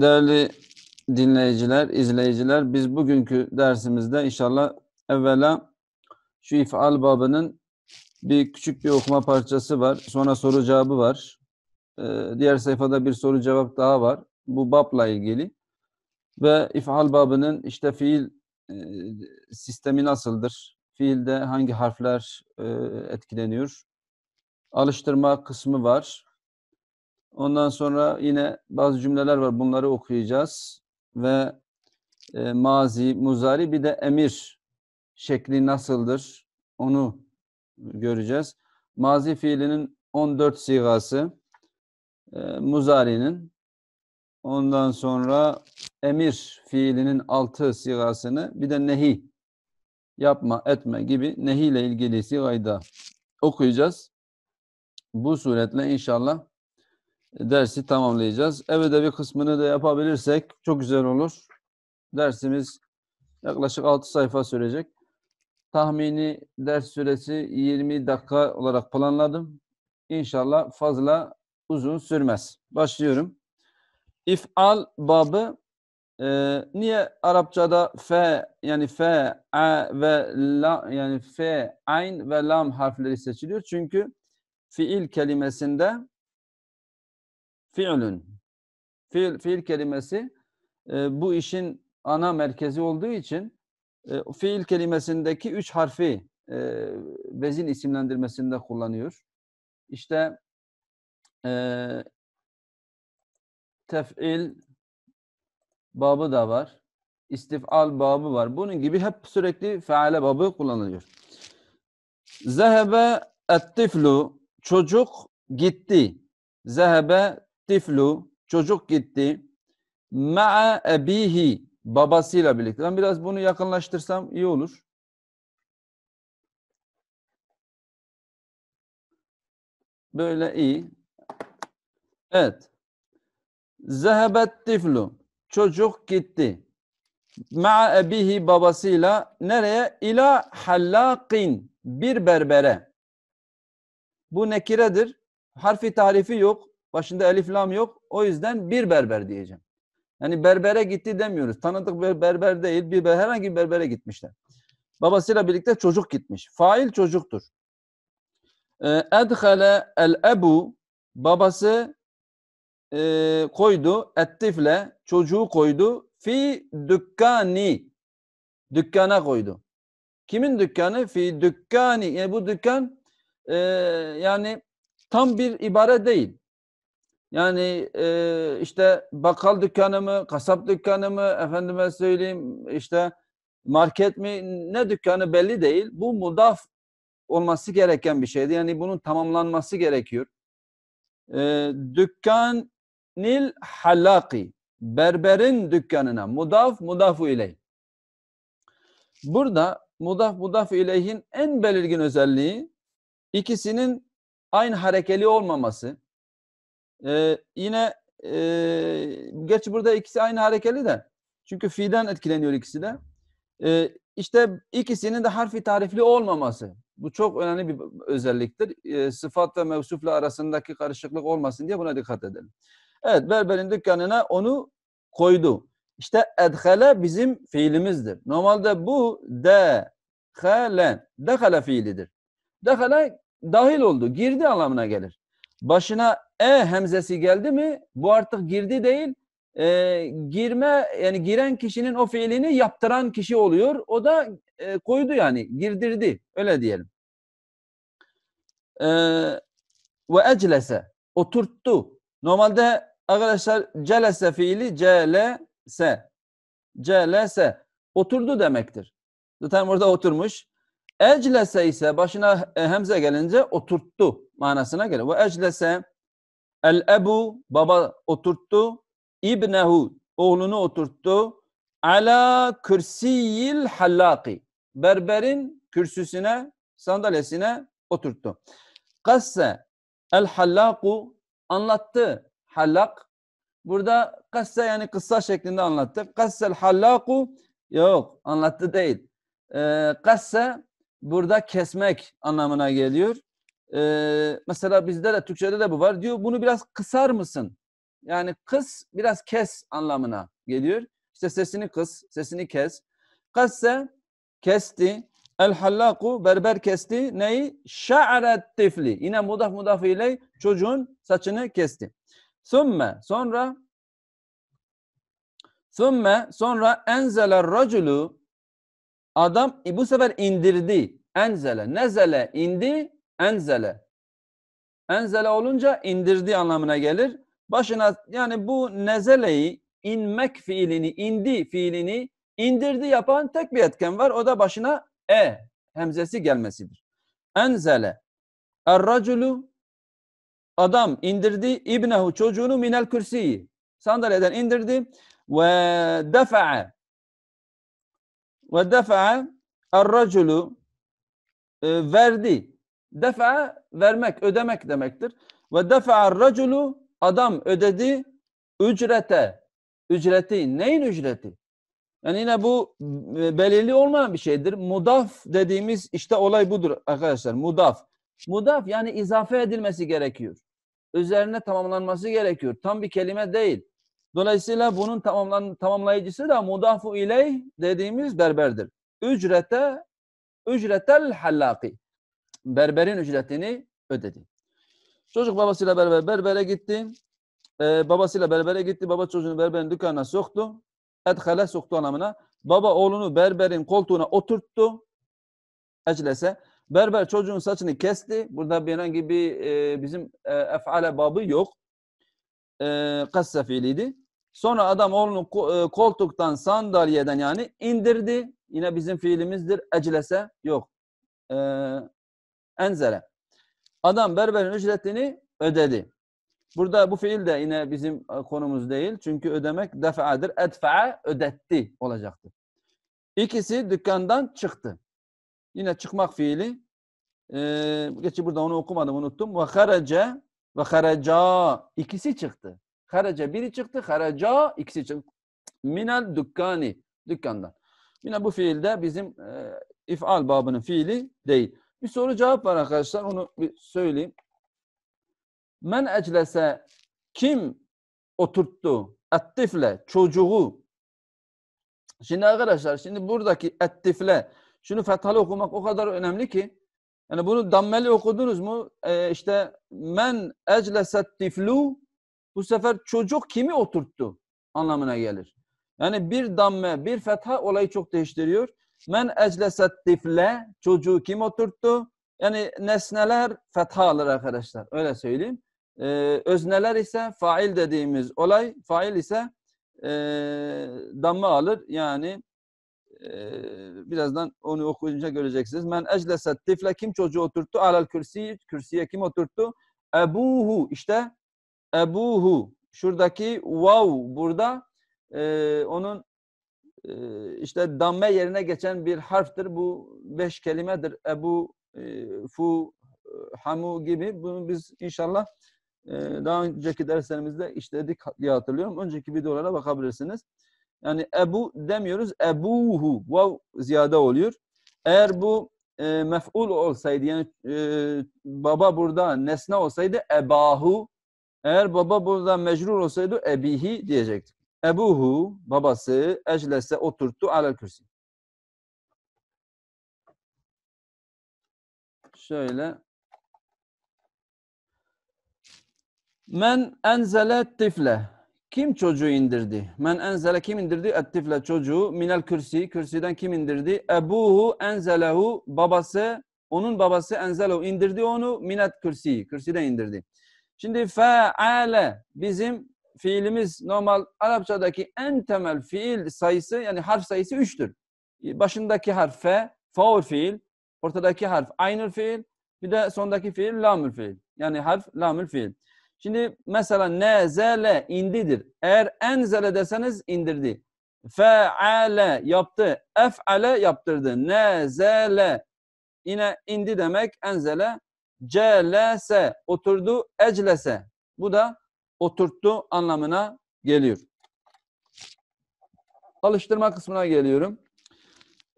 Değerli dinleyiciler, izleyiciler biz bugünkü dersimizde inşallah evvela şu ifal babının bir küçük bir okuma parçası var. Sonra soru cevabı var. Ee, diğer sayfada bir soru cevap daha var. Bu babla ilgili. Ve ifal babının işte fiil e, sistemi nasıldır? Fiilde hangi harfler e, etkileniyor? Alıştırma kısmı var. Ondan sonra yine bazı cümleler var. Bunları okuyacağız. Ve e, mazi, muzari bir de emir şekli nasıldır? Onu göreceğiz. Mazi fiilinin 14 sigası. E, muzari'nin. Ondan sonra emir fiilinin 6 sigasını bir de nehi yapma, etme gibi nehi ile ilgili sigayı da okuyacağız. Bu suretle inşallah dersi tamamlayacağız. Ev ödevi kısmını da yapabilirsek çok güzel olur. Dersimiz yaklaşık 6 sayfa sürecek. Tahmini ders süresi 20 dakika olarak planladım. İnşallah fazla uzun sürmez. Başlıyorum. İf'al babı e, niye Arapçada f yani f, a ve la yani f, ayn ve lam harfleri seçiliyor? Çünkü fiil kelimesinde fiilün. Fiil, fiil kelimesi e, bu işin ana merkezi olduğu için e, fiil kelimesindeki üç harfi e, vezin isimlendirmesinde kullanıyor. İşte e, tef'il babı da var. İstifal babı var. Bunun gibi hep sürekli feale babı kullanılıyor. Zehebe ettiflu çocuk gitti. Zehebe tiflu çocuk gitti ma'a abihi babasıyla birlikte. Ben biraz bunu yakınlaştırsam iyi olur. Böyle iyi. Evet. Zehebet tiflu çocuk gitti. Ma'a ebihi babasıyla nereye? İla hallakin bir berbere. Bu nekiredir. Harfi tarifi yok. Başında elif lam yok. O yüzden bir berber diyeceğim. Yani berbere gitti demiyoruz. Tanıdık bir berber değil. Bir berber, herhangi bir berbere gitmişler. Babasıyla birlikte çocuk gitmiş. Fail çocuktur. Ee, edhale el ebu babası e, koydu ettifle çocuğu koydu fi dükkani dükkana koydu. Kimin dükkanı? Fi dükkani. Yani bu dükkan e, yani tam bir ibare değil. Yani e, işte bakkal dükkanı mı, kasap dükkanı mı, efendime söyleyeyim işte market mi, ne dükkanı belli değil. Bu mudaf olması gereken bir şeydi. Yani bunun tamamlanması gerekiyor. E, dükkan nil halaki, berberin dükkanına, mudaf mudafu ileyh. Burada mudaf mudafu ileyhin en belirgin özelliği ikisinin aynı harekeli olmaması. Ee, yine e, gerçi burada ikisi aynı harekeli de. Çünkü fiilden etkileniyor ikisi de. Ee, işte ikisinin de harfi tarifli olmaması. Bu çok önemli bir özelliktir. E, sıfat ve mevsufla arasındaki karışıklık olmasın diye buna dikkat edelim. Evet, berberin dükkanına onu koydu. İşte edhele bizim fiilimizdir. Normalde bu de hale, dehale fiilidir. Dehale dahil oldu, girdi anlamına gelir başına e hemzesi geldi mi bu artık girdi değil e, girme yani giren kişinin o fiilini yaptıran kişi oluyor. O da e, koydu yani girdirdi öyle diyelim. E, ve eclese oturttu. Normalde arkadaşlar celese fiili celese celese oturdu demektir. Zaten orada oturmuş. Eclese ise başına e, hemze gelince oturttu manasına gelir. Ve eclese el ebu baba oturttu. İbnehu oğlunu oturttu. Ala kürsiyil hallaki. Berberin kürsüsüne, sandalyesine oturttu. Kasse el hallaku anlattı. Hallak. Burada kasse yani kısa şeklinde anlattı. el hallaku yok anlattı değil. Ee, kasse burada kesmek anlamına geliyor. Ee, mesela bizde de Türkçe'de de bu var. Diyor bunu biraz kısar mısın? Yani kıs biraz kes anlamına geliyor. İşte sesini kıs, sesini kes. Kasse kesti. El hallaku berber kesti. Neyi? Şa'ret tifli. Yine mudaf mudaf ile çocuğun saçını kesti. Sümme sonra Sümme sonra enzeler raculu Adam e, bu sefer indirdi. Enzele. Nezele indi. Enzele. Enzele olunca indirdi anlamına gelir. Başına yani bu nezeleyi inmek fiilini, indi fiilini indirdi yapan tek bir etken var. O da başına e hemzesi gelmesidir. Enzele. Er-raculu adam indirdi ibnehu çocuğunu minel kürsiyi sandalyeden indirdi ve defa'a ve defa'a er e, verdi. Defa vermek, ödemek demektir. Ve defa'a raculu adam ödedi ücrete. Ücreti. Neyin ücreti? Yani yine bu e, belirli olmayan bir şeydir. Mudaf dediğimiz işte olay budur arkadaşlar. Mudaf. Mudaf yani izafe edilmesi gerekiyor. Üzerine tamamlanması gerekiyor. Tam bir kelime değil. Dolayısıyla bunun tamamlan, tamamlayıcısı da mudafu iley dediğimiz berberdir. Ücrete, ücretel hallaki. Berberin ücretini ödedi. Çocuk babasıyla berber berbere gitti. Ee, babasıyla berbere gitti. Baba çocuğunu berberin dükkanına soktu. Edhale soktu anlamına. Baba oğlunu berberin koltuğuna oturttu. Eclese. Berber çocuğun saçını kesti. Burada bir herhangi bir e, bizim e, efale babı yok. E, kasse fiiliydi. Sonra adam onu e, koltuktan sandalyeden yani indirdi. Yine bizim fiilimizdir. Eclese yok. Ee, enzere. Adam berberin ücretini ödedi. Burada bu fiil de yine bizim e, konumuz değil. Çünkü ödemek defaadır. Edfa'a ödetti olacaktır. İkisi dükkandan çıktı. Yine çıkmak fiili. Ee, geçi burada onu okumadım unuttum. Ve haraca ve haraca ikisi çıktı. Karaca biri çıktı. Karaca ikisi çıktı. Minel dükkani. Dükkandan. Yine bu fiilde bizim e, ifal babının fiili değil. Bir soru cevap var arkadaşlar. Onu bir söyleyeyim. Men eclese kim oturttu? Ettifle çocuğu. Şimdi arkadaşlar şimdi buradaki ettifle şunu fethalı okumak o kadar önemli ki yani bunu dammeli okudunuz mu? Ee, işte men ecleset tiflu bu sefer çocuk kimi oturttu anlamına gelir. Yani bir damme, bir fetha olayı çok değiştiriyor. Men ecleset tifle, çocuğu kim oturttu? Yani nesneler fetha alır arkadaşlar, öyle söyleyeyim. Ee, özneler ise fail dediğimiz olay, fail ise e, damme alır. Yani e, birazdan onu okuyunca göreceksiniz. Men ecleset tifle, kim çocuğu oturttu? Alel kürsi, kürsiye kim oturttu? Ebuhu, işte ebuhu. Şuradaki vav burada e, onun e, işte damme yerine geçen bir harftir. Bu beş kelimedir. Ebu, e, fu, e, hamu gibi. Bunu biz inşallah e, daha önceki derslerimizde işledik diye hatırlıyorum. Önceki videolara bakabilirsiniz. Yani ebu demiyoruz. Ebuhu. Vav ziyade oluyor. Eğer bu e, mef'ul olsaydı yani e, baba burada nesne olsaydı ebahu eğer baba burada mecrur olsaydı ebihi diyecektik. Ebuhu babası eclese oturttu alel kürsi. Şöyle. Men enzele tifle. Kim çocuğu indirdi? Men enzele kim indirdi? Ettifle çocuğu. Minel kürsi. Kürsiden kim indirdi? Ebuhu enzelehu. Babası. Onun babası enzelehu indirdi onu. Minet kürsi. Kürsiden indirdi. Şimdi feale bizim fiilimiz normal Arapçadaki en temel fiil sayısı yani harf sayısı üçtür. Ee, başındaki harf fe, faul fiil, ortadaki harf aynül fiil, bir de sondaki fiil lamül fiil. Yani harf lamül fiil. Şimdi mesela nezele indidir. Eğer enzele deseniz indirdi. Feale yaptı. Ef'ale yaptırdı. Nezele yine indi demek enzele Celese oturdu, eclese. Bu da oturttu anlamına geliyor. Alıştırma kısmına geliyorum.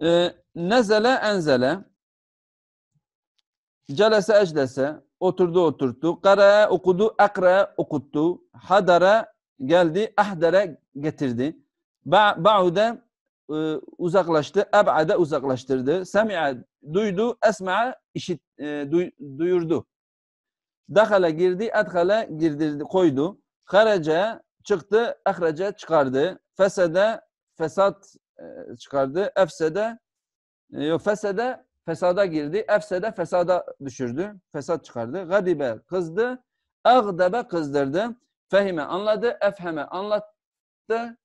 Ee, nezele enzele. Celese eclese. Oturdu oturttu. Kara okudu. Akra okuttu. Hadara geldi. Ahdere getirdi. Ba'ude e, uzaklaştı. Eb'ade uzaklaştırdı. Sem'a duydu. Esma'a işit, e, duy, duyurdu. Dakhala girdi. Edhala girdirdi, koydu. Haraca çıktı. Ehraca çıkardı. Fesede fesat e, çıkardı. Efsede e, fesede fesada girdi. Efsede fesada düşürdü. Fesat çıkardı. Gadibe kızdı. agdebe kızdırdı. Fehime anladı. Efheme anlattı.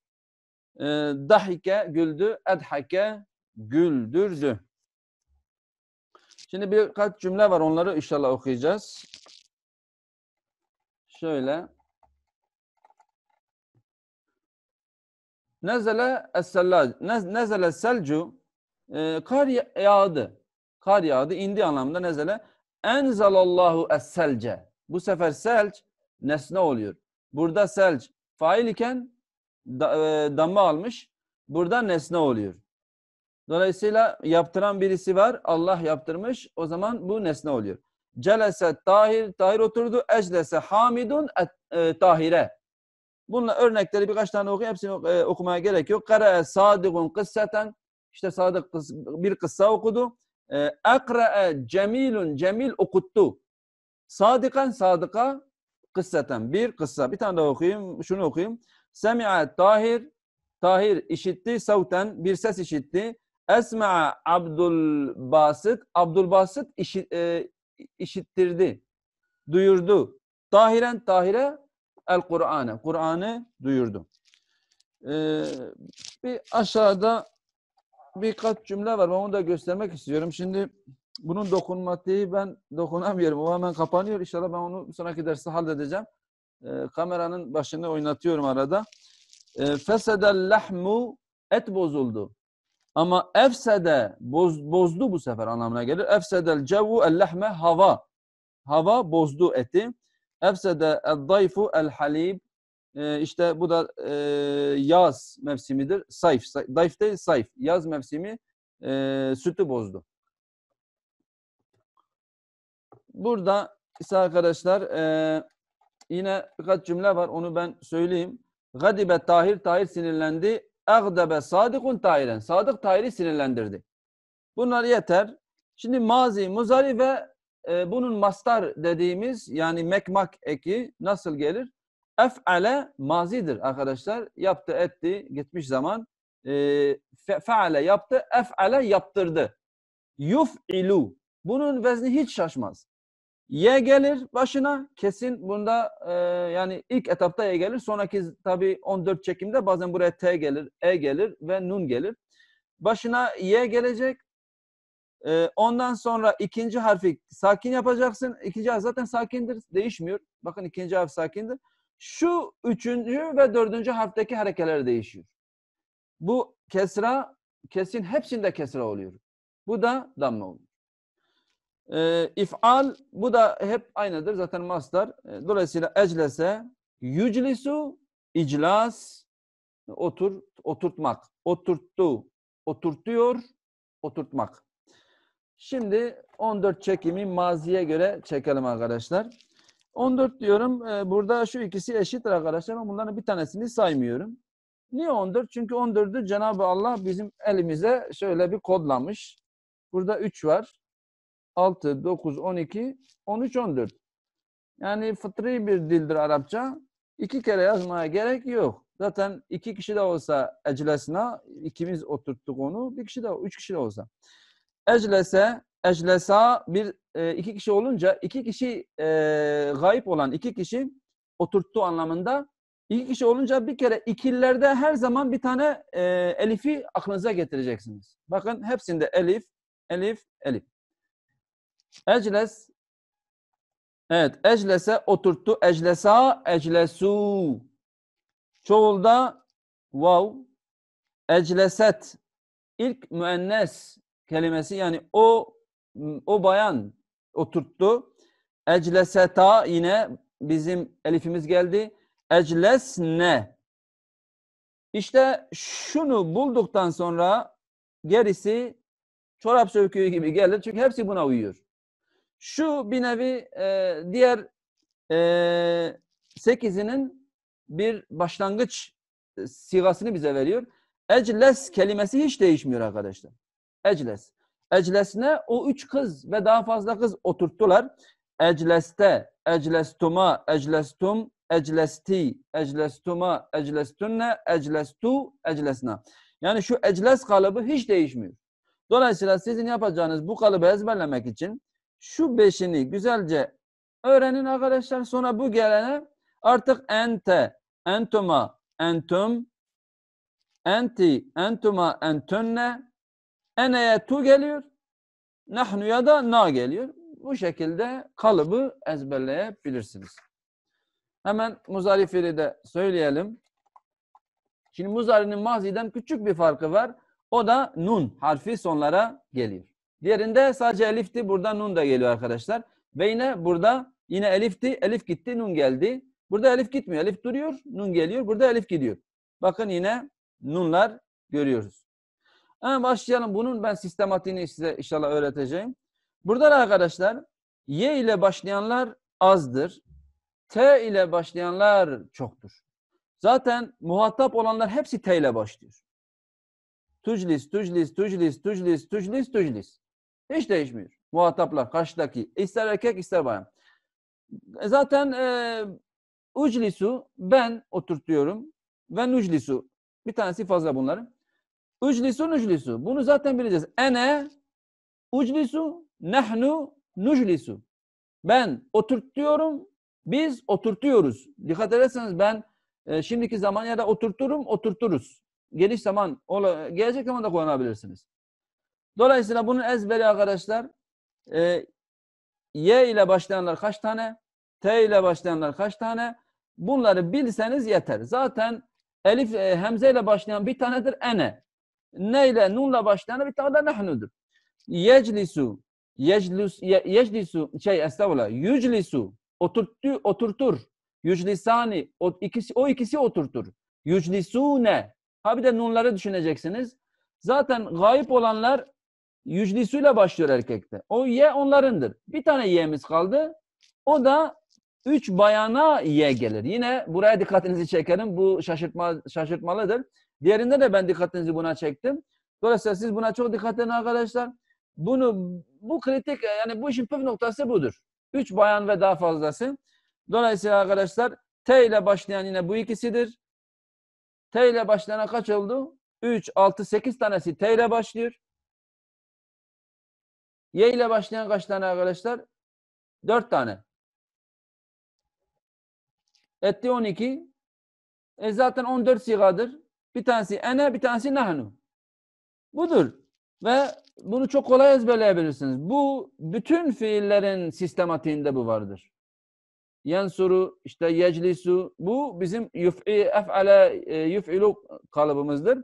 E, dahike güldü, edhake güldürdü. Şimdi birkaç cümle var onları inşallah okuyacağız. Şöyle. Nezele es-sellaj. Nezele selcu. E, kar yağdı. Kar yağdı. indi anlamında nezele. Enzalallahu es-selce. Bu sefer selç nesne oluyor. Burada selç fail iken da, e, damı almış. Burada nesne oluyor. Dolayısıyla yaptıran birisi var. Allah yaptırmış. O zaman bu nesne oluyor. Celese Tahir, Tahir oturdu. Eclese Hamidun et, e, Tahire. Bununla örnekleri birkaç tane okuyayım. Hepsini e, okumaya gerek yok. Karae Sadıkun kısseten. İşte Sadık bir kıssa okudu. E, ekra'e Cemilun Cemil okuttu. Sadıkan Sadıka kısseten. Bir kıssa. Bir tane daha okuyayım. Şunu okuyayım. Semi'a Tahir, Tahir işitti, savten bir ses işitti. Esma'a Abdul Basit, Abdul Basit e, işittirdi, duyurdu. Tahiren Tahire el Kur'an'ı, Kur'an'ı duyurdu. Ee, bir aşağıda birkaç cümle var. Ben onu da göstermek istiyorum. Şimdi bunun dokunmatiği ben dokunamıyorum. O hemen kapanıyor. İnşallah ben onu sonraki derste halledeceğim e, kameranın başını oynatıyorum arada. E, ee, Fesedel lahmu et bozuldu. Ama efsede boz, bozdu bu sefer anlamına gelir. Efsedel cevu el lehme hava. Hava bozdu eti. Efsede el dayfu el halib. E, işte bu da e, yaz mevsimidir. Sayf. Dayf değil sayf. Yaz mevsimi e, sütü bozdu. Burada ise arkadaşlar e, yine birkaç cümle var onu ben söyleyeyim. Gadibe Tahir, Tahir sinirlendi. Agdebe Sadıkun Tahir'en. Sadık Tahir'i sinirlendirdi. Bunlar yeter. Şimdi mazi, muzari ve e, bunun mastar dediğimiz yani mekmak eki nasıl gelir? Ef'ale mazidir arkadaşlar. Yaptı, etti, gitmiş zaman. E, fe'ale yaptı, ef'ale yaptırdı. Yuf'ilu. Bunun vezni hiç şaşmaz. Y gelir başına kesin bunda e, yani ilk etapta Y e gelir. Sonraki tabi 14 çekimde bazen buraya T gelir, E gelir ve Nun gelir. Başına Y gelecek. E, ondan sonra ikinci harfi sakin yapacaksın. İkinci harf zaten sakindir, değişmiyor. Bakın ikinci harf sakindir. Şu üçüncü ve dördüncü harfteki harekeler değişiyor. Bu kesra, kesin hepsinde kesra oluyor. Bu da damla oluyor. E, if'al bu da hep aynıdır zaten masdar. Ee, dolayısıyla eclese, yüclisu, iclas, otur, oturtmak. Oturttu, oturtuyor, oturtmak. Şimdi 14 çekimi maziye göre çekelim arkadaşlar. 14 diyorum. E, burada şu ikisi eşittir arkadaşlar ama bunların bir tanesini saymıyorum. Niye 14? Çünkü 14'ü Cenab-ı Allah bizim elimize şöyle bir kodlamış. Burada 3 var. 6, 9, 12, 13, 14. Yani fıtri bir dildir Arapça. İki kere yazmaya gerek yok. Zaten iki kişi de olsa eclesine, ikimiz oturttuk onu, bir kişi de, üç kişi de olsa. Eclese, eclesa bir e, iki kişi olunca iki kişi e, gayip olan iki kişi oturttu anlamında. İki kişi olunca bir kere ikillerde her zaman bir tane e, elifi aklınıza getireceksiniz. Bakın hepsinde elif, elif, elif. Ecles Evet, eclese oturttu. Eclesa, eclesu. Çoğulda vav, ecleset. İlk müennes kelimesi yani o o bayan oturttu. Ecleseta yine bizim elifimiz geldi. Eclesne. İşte şunu bulduktan sonra gerisi çorap söküğü gibi gelir. Çünkü hepsi buna uyuyor. Şu bir nevi e, diğer e, sekizinin bir başlangıç e, sigasını bize veriyor. Ecles kelimesi hiç değişmiyor arkadaşlar. Ecles. Eclesine o üç kız ve daha fazla kız oturttular. Ecleste, eclestuma, eclestum, eclesti, eclestuma, eclestunne, eclestu, eclesna. Yani şu ecles kalıbı hiç değişmiyor. Dolayısıyla sizin yapacağınız bu kalıbı ezberlemek için şu beşini güzelce öğrenin arkadaşlar. Sonra bu gelene artık ente, entuma, entum, enti, entuma, entünne, eneye tu geliyor. Nahnu ya da na geliyor. Bu şekilde kalıbı ezberleyebilirsiniz. Hemen muzarifiri de söyleyelim. Şimdi muzarinin maziden küçük bir farkı var. O da nun harfi sonlara geliyor. Diğerinde sadece elifti. Burada nun da geliyor arkadaşlar. Ve yine burada yine elifti. Elif gitti, nun geldi. Burada elif gitmiyor. Elif duruyor, nun geliyor. Burada elif gidiyor. Bakın yine nunlar görüyoruz. Hemen başlayalım. Bunun ben sistematiğini size inşallah öğreteceğim. Burada arkadaşlar Y ile başlayanlar azdır. T ile başlayanlar çoktur. Zaten muhatap olanlar hepsi T ile başlıyor. Tujlis, tujlis, tujlis, tujlis, tujlis, tujlis. Hiç değişmiyor. Muhataplar karşıdaki. ister erkek ister bayan. E, zaten e, uclisu ben oturtuyorum. Ben uclisu. Bir tanesi fazla bunların. Uclisu nuclisu. Bunu zaten bileceğiz. Ene uclisu nehnu nuclisu. Ben oturtuyorum. Biz oturtuyoruz. Dikkat ederseniz ben e, şimdiki zaman ya da oturturum oturturuz. Geniş zaman, ola, gelecek zaman da kullanabilirsiniz. Dolayısıyla bunun ezberi arkadaşlar e, Y ile başlayanlar kaç tane? T ile başlayanlar kaç tane? Bunları bilseniz yeter. Zaten Elif e, Hemze ile başlayan bir tanedir ene. Ne ile nunla başlayan bir tane de nehnudur. Yeclisu yeclus, ye, yeclisu şey estağfurullah yüclisu oturttu, oturtur. Yüclisani o ikisi, o ikisi oturtur. Yüclisune. Ha bir de nunları düşüneceksiniz. Zaten gayip olanlar yüclisüyle başlıyor erkekte. O ye onlarındır. Bir tane ye'miz kaldı. O da üç bayana ye gelir. Yine buraya dikkatinizi çekerim. Bu şaşırtma, şaşırtmalıdır. Diğerinde de ben dikkatinizi buna çektim. Dolayısıyla siz buna çok dikkat edin arkadaşlar. Bunu bu kritik yani bu işin püf noktası budur. Üç bayan ve daha fazlası. Dolayısıyla arkadaşlar T ile başlayan yine bu ikisidir. T ile başlayana kaç oldu? 3, 6, 8 tanesi T ile başlıyor. Y ile başlayan kaç tane arkadaşlar? Dört tane. Etti 12. E zaten 14 sigadır. Bir tanesi ene, bir tanesi nahnu. Budur. Ve bunu çok kolay ezberleyebilirsiniz. Bu bütün fiillerin sistematiğinde bu vardır. Yensuru, işte yeclisu. Bu bizim yuf'i, ef'ale, e, yuf'ilu kalıbımızdır.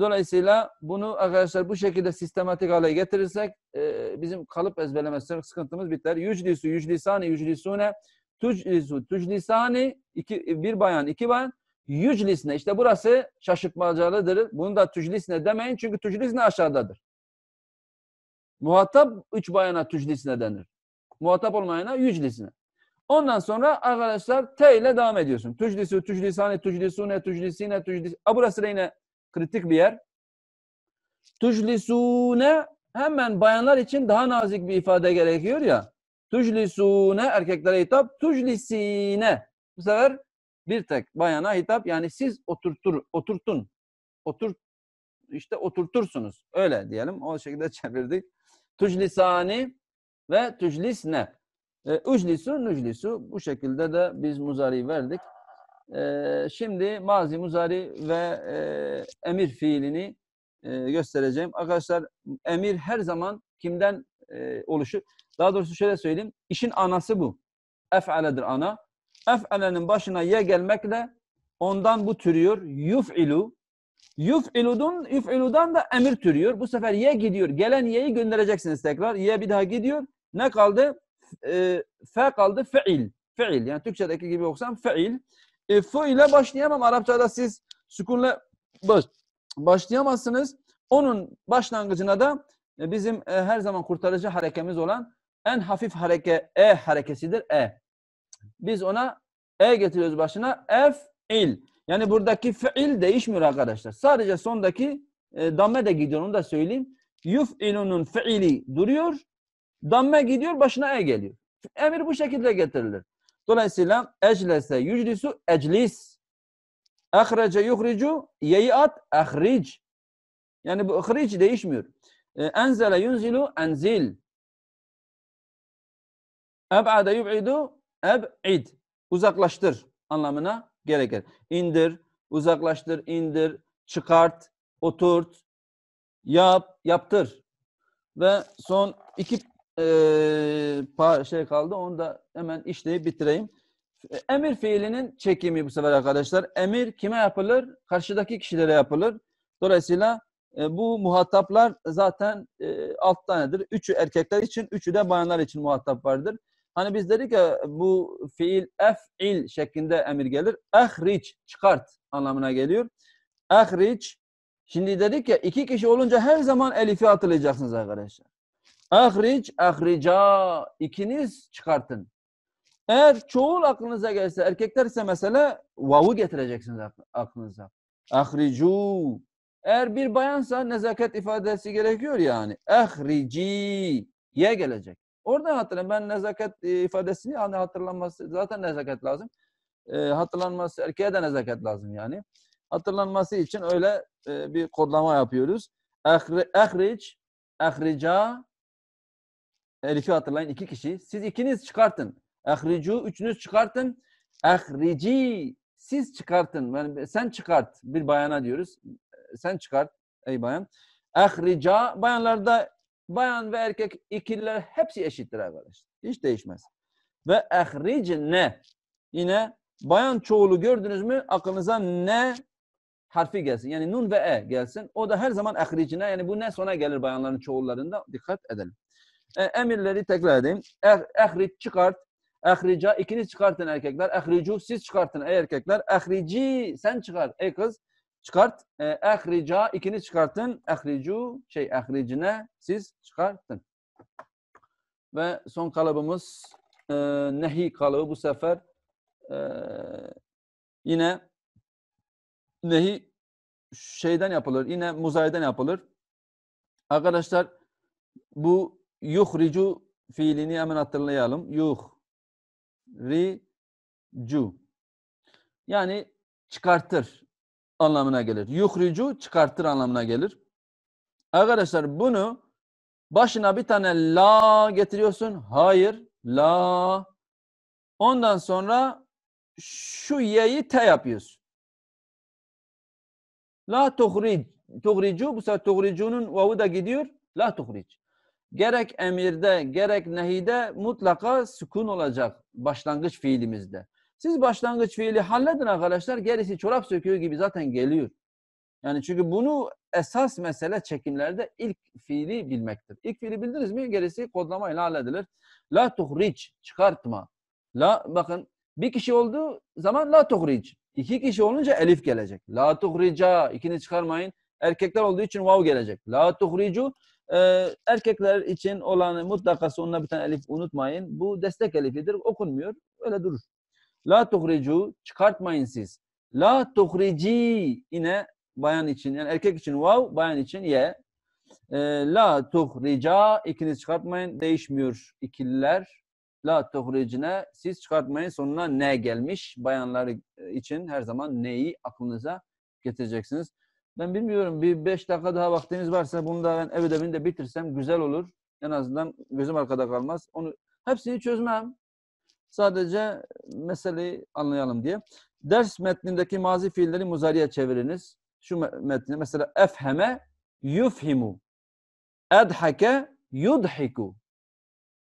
Dolayısıyla bunu arkadaşlar bu şekilde sistematik hale getirirsek e, bizim kalıp ezberlemesi sıkıntımız biter. Yüclisu, yüclisani, yüclisune, tuclisu, tuclisani, iki, bir bayan, iki bayan, yüclisne. İşte burası şaşırtmacalıdır. Bunu da tüclisne demeyin çünkü tüclisne aşağıdadır. Muhatap üç bayana tüclisne denir. Muhatap olmayana yüclisne. Ondan sonra arkadaşlar T ile devam ediyorsun. Tüclisu, tüclisani, tüclisune, tüclisine, tüclis... A burası da yine kritik bir yer. Tujlisune hemen bayanlar için daha nazik bir ifade gerekiyor ya. Tujlisune erkeklere hitap, tujlisine. Bu sefer bir tek bayana hitap yani siz oturtur, oturtun. Otur işte oturtursunuz. Öyle diyelim. O şekilde çevirdik. Tujlisani ve tujlisne. E, üclisu, nüclisu. Bu şekilde de biz muzari verdik. E, şimdi mazi, muzari ve e, emir fiilini e, göstereceğim. Arkadaşlar emir her zaman kimden e, oluşur? Daha doğrusu şöyle söyleyeyim. İşin anası bu. Ef'aledir ana. Ef'alenin başına ye gelmekle ondan bu türüyor. Yuf'ilu. Yuf'iludun, yuf'iludan da emir türüyor. Bu sefer ye gidiyor. Gelen ye'yi göndereceksiniz tekrar. Ye bir daha gidiyor. Ne kaldı? E, fe kaldı. Fi'il. Fi'il. Yani Türkçedeki gibi okusam fi'il. E, fu ile başlayamam. Arapçada siz sükunla baş, başlayamazsınız. Onun başlangıcına da e, bizim e, her zaman kurtarıcı harekemiz olan en hafif hareke E harekesidir. E. Biz ona E getiriyoruz başına. F il. Yani buradaki fiil değişmiyor arkadaşlar. Sadece sondaki e, damme de gidiyor onu da söyleyeyim. Yuf Yuf'ilunun fiili duruyor. Damme gidiyor başına E geliyor. Emir bu şekilde getirilir. Dolayısıyla eclese yüclisu eclis. Ahrece yuhricu yeyi at ahric. Yani bu ihric değişmiyor. E, enzele yunzilu enzil. Eb'ade yub'idu eb'id. Uzaklaştır anlamına gerekir. İndir, uzaklaştır, indir, çıkart, oturt, yap, yaptır. Ve son iki ee, şey kaldı. Onu da hemen işleyip bitireyim. Emir fiilinin çekimi bu sefer arkadaşlar. Emir kime yapılır? Karşıdaki kişilere yapılır. Dolayısıyla e, bu muhataplar zaten e, alt tanedir. Üçü erkekler için, üçü de bayanlar için muhatap vardır. Hani biz dedik ya bu fiil ef'il şeklinde emir gelir. Ehriç, çıkart anlamına geliyor. Ehriç, şimdi dedik ya iki kişi olunca her zaman elifi hatırlayacaksınız arkadaşlar. Ahric, ahrica. ikiniz çıkartın. Eğer çoğul aklınıza gelse, erkekler ise mesela vavu getireceksiniz aklınıza. Ahricu. Eğer bir bayansa nezaket ifadesi gerekiyor yani. Ahrici. Ye gelecek. Orada hatırlayın. Ben nezaket e, ifadesini yani hatırlanması, zaten nezaket lazım. E, hatırlanması, erkeğe de nezaket lazım yani. Hatırlanması için öyle e, bir kodlama yapıyoruz. Ahric, ahrica, Elif'i hatırlayın iki kişi. Siz ikiniz çıkartın. Ehricu üçünüz çıkartın. Ehrici siz çıkartın. Yani sen çıkart bir bayana diyoruz. Sen çıkart ey bayan. Ehrica bayanlarda bayan ve erkek ikililer hepsi eşittir arkadaşlar. Hiç değişmez. Ve ne? yine bayan çoğulu gördünüz mü aklınıza ne harfi gelsin. Yani nun ve e gelsin. O da her zaman ehricine yani bu ne sona gelir bayanların çoğullarında dikkat edelim. E, emirleri tekrar edeyim. Eh, ehric çıkart. Ehrica ikiniz çıkartın erkekler. Ehricu siz çıkartın ey erkekler. Ehrici sen çıkar ey kız. Çıkart. E, ehrica ikiniz çıkartın. Ehricu şey ehricine siz çıkartın. Ve son kalıbımız e, nehi kalıbı bu sefer e, yine nehi şeyden yapılır. Yine muzayiden yapılır. Arkadaşlar bu yuhricu fiilini hemen hatırlayalım. Yuh Yani çıkartır anlamına gelir. Yuhricu çıkartır anlamına gelir. Arkadaşlar bunu başına bir tane la getiriyorsun. Hayır, la. Ondan sonra şu ye'yi te yapıyorsun. La tuhric. Tuhricu bu sefer tuhricunun vavu da gidiyor. La tuhric gerek emirde gerek nehide mutlaka sükun olacak başlangıç fiilimizde. Siz başlangıç fiili halledin arkadaşlar gerisi çorap söküyor gibi zaten geliyor. Yani çünkü bunu esas mesele çekimlerde ilk fiili bilmektir. İlk fiili bildiniz mi gerisi kodlamayla halledilir. La tuhriç çıkartma. La bakın bir kişi olduğu zaman la tuhriç. İki kişi olunca elif gelecek. La tuhrica ikini çıkarmayın. Erkekler olduğu için vav gelecek. La tuhricu ee, erkekler için olanı mutlaka sonuna bir tane elif unutmayın. Bu destek elifidir. Okunmuyor. Öyle durur. La tuhricu çıkartmayın siz. La tuhrici yine bayan için yani erkek için vav bayan için ye. Ee, la tuhrica ikiniz çıkartmayın. Değişmiyor ikililer. La tuhricine siz çıkartmayın. Sonuna ne gelmiş? Bayanlar e, için her zaman neyi aklınıza getireceksiniz. Ben bilmiyorum bir beş dakika daha vaktiniz varsa bunu da ben ev ödevini de bitirsem güzel olur. En azından gözüm arkada kalmaz. Onu hepsini çözmem. Sadece meseleyi anlayalım diye. Ders metnindeki mazi fiilleri muzariye çeviriniz. Şu metni mesela efheme yufhimu. Edhake yudhiku.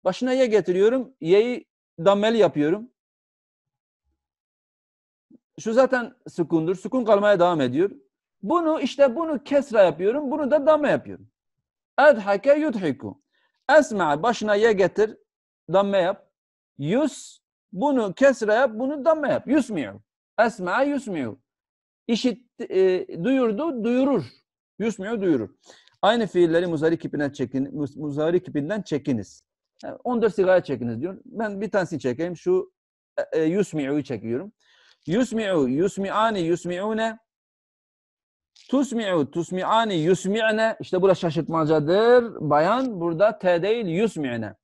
Başına ye getiriyorum. Ye'yi dammeli yapıyorum. Şu zaten sukundur. Sukun kalmaya devam ediyor. Bunu işte bunu kesra yapıyorum. Bunu da damme yapıyorum. Edhake yudhiku. Esma başına ye getir. Damme yap. Yus bunu kesra yap. Bunu damme yap. Yusmi'u. Esma yusmi'u. İşit e, duyurdu duyurur. Yusmi'u duyurur. Aynı fiilleri muzari kipinden çekin, muzari kipinden çekiniz. Yani 14 sigara çekiniz diyor. Ben bir tanesini çekeyim. Şu e, e yusmi'u çekiyorum. Yusmi'u, yusmi'ani, yusmi'une Tusmi'u, tusmi'ani, yusmi'ne. İşte burada şaşırtmacadır. Bayan burada t değil yusmi'ne.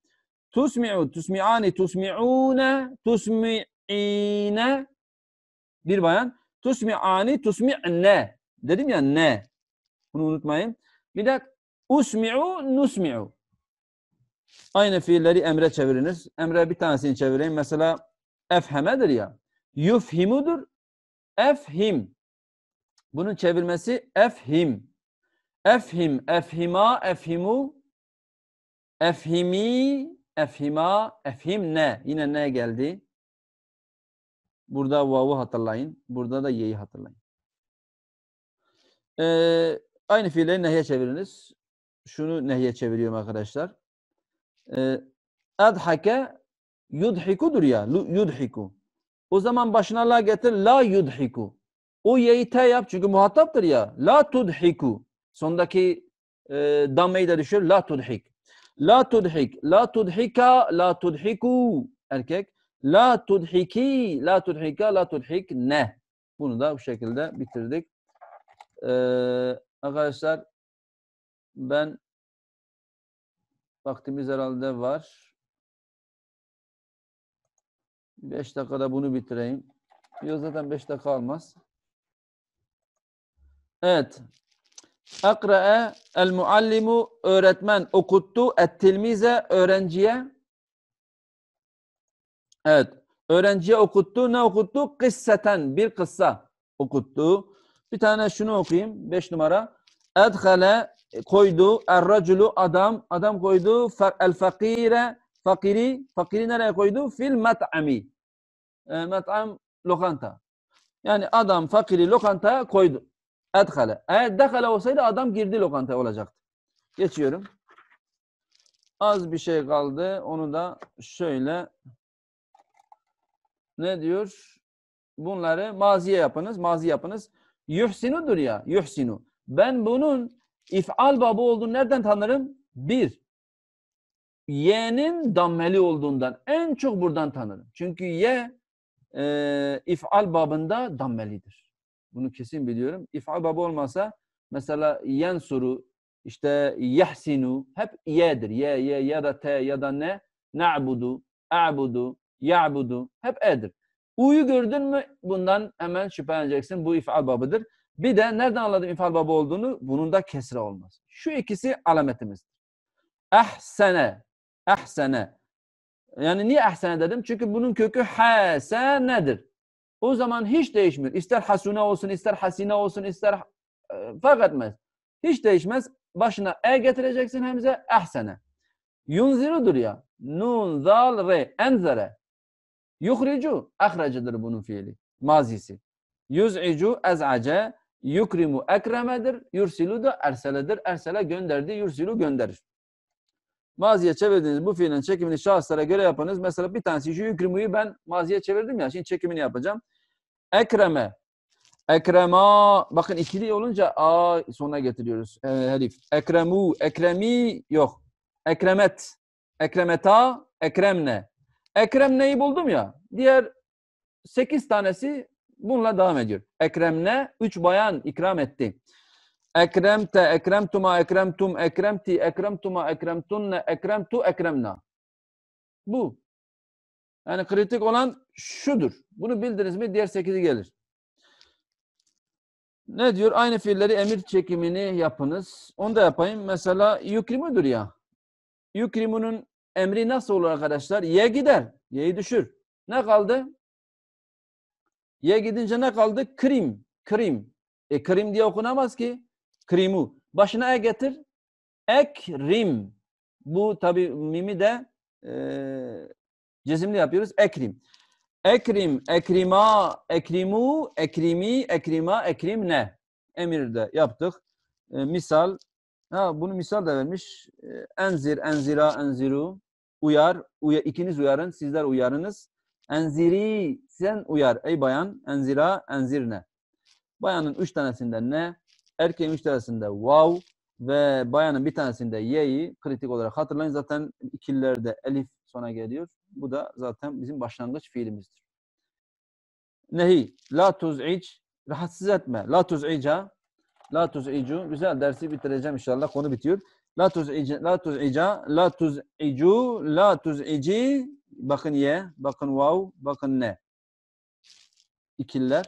Tusmi'u, tusmi'ani, tusmi'une, tusmi'ine. Bir bayan. Tusmi'ani, tusmi'ne. Dedim ya ne. Bunu unutmayın. Bir de usmi'u, nusmi'u. Aynı fiilleri emre çeviriniz. Emre bir tanesini çevireyim. Mesela efhemedir ya. Yufhimudur. Efhim. Bunun çevirmesi efhim. Efhim, efhima, efhimu, efhimi, efhima, efhim ne? Yine ne geldi? Burada vavu hatırlayın. Burada da ye'yi hatırlayın. Ee, aynı fiili nehye çeviriniz. Şunu nehye çeviriyorum arkadaşlar. Ee, adhake yudhikudur ya. Yudhiku. O zaman başına la getir la yudhiku. O yayı te yap çünkü muhataptır ya. La tudhiku. Sondaki e, dammayı da düşür. La tudhik. La tudhik. La tudhika. La tudhiku. Erkek. La tudhiki. La tudhika. La tudhik. Ne? Bunu da bu şekilde bitirdik. Ee, arkadaşlar ben vaktimiz herhalde var. 5 dakikada bunu bitireyim. Yok zaten 5 dakika almaz. Evet. Akra'e el muallimu öğretmen okuttu. Et öğrenciye. Evet. Öğrenciye okuttu. Ne okuttu? Kısseten. Bir kıssa okuttu. Bir tane şunu okuyayım. Beş numara. Edhale e, koydu. Erraculu adam. Adam koydu. El fakire. Fakiri. Fakiri nereye koydu? Fil mat'ami. E, mat'am lokanta. Yani adam fakiri lokantaya koydu. Edhale. Eğer dehale olsaydı adam girdi lokanta olacaktı. Geçiyorum. Az bir şey kaldı. Onu da şöyle ne diyor? Bunları maziye yapınız. Mazi yapınız. Yuhsinudur ya. Yuhsinu. Ben bunun ifal babı olduğunu nereden tanırım? Bir. ye'nin dammeli olduğundan. En çok buradan tanırım. Çünkü ye e, ifal babında dammelidir. Bunu kesin biliyorum. İf'al babı olmasa mesela yensuru, işte yahsinu hep yedir. Ye, ye ya da te ya da ne? Na'budu, a'budu, ya'budu hep edir. U'yu gördün mü bundan hemen şüpheleneceksin. Bu if'al babıdır. Bir de nereden anladım ifal babı olduğunu? Bunun da kesre olmaz. Şu ikisi alametimiz. Ahsene. Ahsene. Yani niye ahsene dedim? Çünkü bunun kökü hasenedir. O zaman hiç değişmiyor. İster hasuna olsun, ister hasine olsun, ister e, fark etmez. Hiç değişmez. Başına e getireceksin hemze ehsene. Yunzirudur ya. Nun, zal, re, enzere. Yuhricu, ahracıdır bunun fiili. Mazisi. Yüz'icu, ez'ace, yukrimu ekremedir, yursilu da erseledir. Ersele gönderdi, yursilu gönderir maziye çevirdiğiniz bu fiilin çekimini şahıslara göre yapınız Mesela bir tanesi şu yükrimuyu ben maziye çevirdim ya. Şimdi çekimini yapacağım. Ekreme. Ekrema. Bakın ikili olunca a sona getiriyoruz. E, ee, helif. Ekremu. Ekremi yok. Ekremet. Ekremeta. Ekremne. Ekremne'yi buldum ya. Diğer sekiz tanesi bununla devam ediyor. Ekremne üç bayan ikram etti. Ekremte, ekremtuma, ekremtum, ekremti, ekremtuma, ekremtunne, ekremtu, ekremna. Bu. Yani kritik olan şudur. Bunu bildiniz mi diğer sekizi gelir. Ne diyor? Aynı fiilleri emir çekimini yapınız. Onu da yapayım. Mesela yukrimudur ya. Yukrimunun emri nasıl olur arkadaşlar? Ye gider. Ye'yi düşür. Ne kaldı? Ye gidince ne kaldı? Krim. Krim. E krim diye okunamaz ki krimu. Başına e getir. Ekrim. Bu tabi mimi de e, cezimli yapıyoruz. Ekrim. Ekrim, ekrima, ekrimu, ekrimi, ekrima, ekrim ne? Emirde yaptık. E, misal. Ha, bunu misal da vermiş. E, enzir, enzira, enziru. Uyar, uya, ikiniz uyarın, sizler uyarınız. Enziri, sen uyar ey bayan. Enzira, enzir ne? Bayanın üç tanesinden ne? Erkeğin üç tanesinde vav ve bayanın bir tanesinde ye'yi kritik olarak hatırlayın. Zaten ikillerde elif sona geliyor. Bu da zaten bizim başlangıç fiilimizdir. Nehi, la tuz'ic, rahatsız etme. La tuz'ica, la tuz'icu. Güzel dersi bitireceğim inşallah. Konu bitiyor. La tuz'ica, la tuz'ica, la tuz'icu, la tuz'ici. Bakın ye, bakın vav, bakın ne. İkiller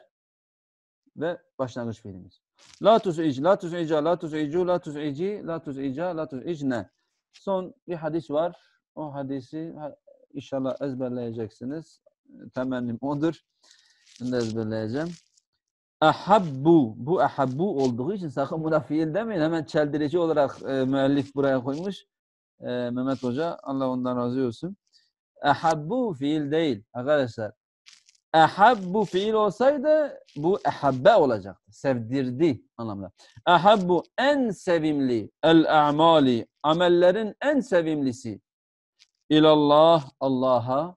ve başlangıç fiilimiz. La tuz'ic, la tuz'ica, la tuz'icu, la tuz'ici, la tuz'ica, la tuz'icne. Son bir hadis var. O hadisi inşallah ezberleyeceksiniz. Temennim odur. Şimdi ezberleyeceğim. Ahabbu, bu ahabbu olduğu için sakın buna fiil demeyin. Hemen çeldirici olarak e, müellif buraya koymuş. E, Mehmet Hoca, Allah ondan razı olsun. Ahabbu fiil değil arkadaşlar. Ehabbu fiil olsaydı bu ehabbe olacaktı. Sevdirdi anlamda. Ehabbu en sevimli el amali amellerin en sevimlisi ilallah Allah'a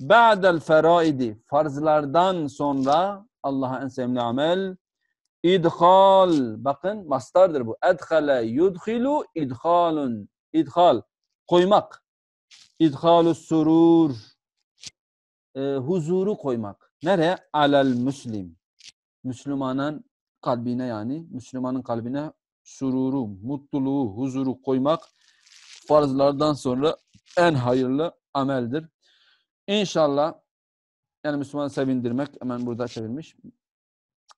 ba'del feraidi farzlardan sonra Allah'a en sevimli amel idhal bakın mastardır bu. Edhale yudhilu idhalun idhal koymak idhalu surur e, huzuru koymak. Nereye? alal Müslim. Müslümanın kalbine yani Müslümanın kalbine sururu, mutluluğu, huzuru koymak farzlardan sonra en hayırlı ameldir. İnşallah yani Müslümanı sevindirmek hemen burada çevirmiş.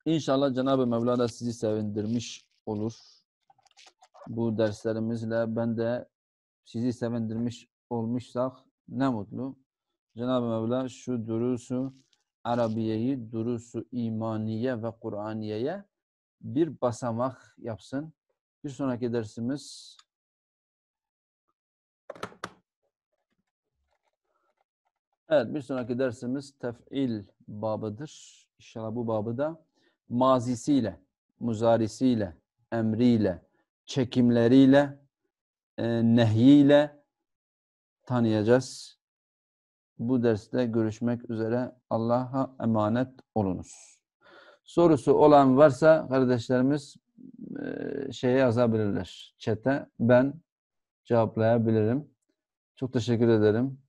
İnşallah Cenab-ı Mevla da sizi sevindirmiş olur. Bu derslerimizle ben de sizi sevindirmiş olmuşsak ne mutlu. Cenab-ı Mevla şu durusu Arabiye'yi, durusu imaniye ve Kur'aniye'ye bir basamak yapsın. Bir sonraki dersimiz Evet, bir sonraki dersimiz tef'il babıdır. İnşallah bu babı da mazisiyle, muzarisiyle, emriyle, çekimleriyle, e, nehyiyle tanıyacağız bu derste görüşmek üzere. Allah'a emanet olunuz. Sorusu olan varsa kardeşlerimiz e, şeye yazabilirler. Çete ben cevaplayabilirim. Çok teşekkür ederim.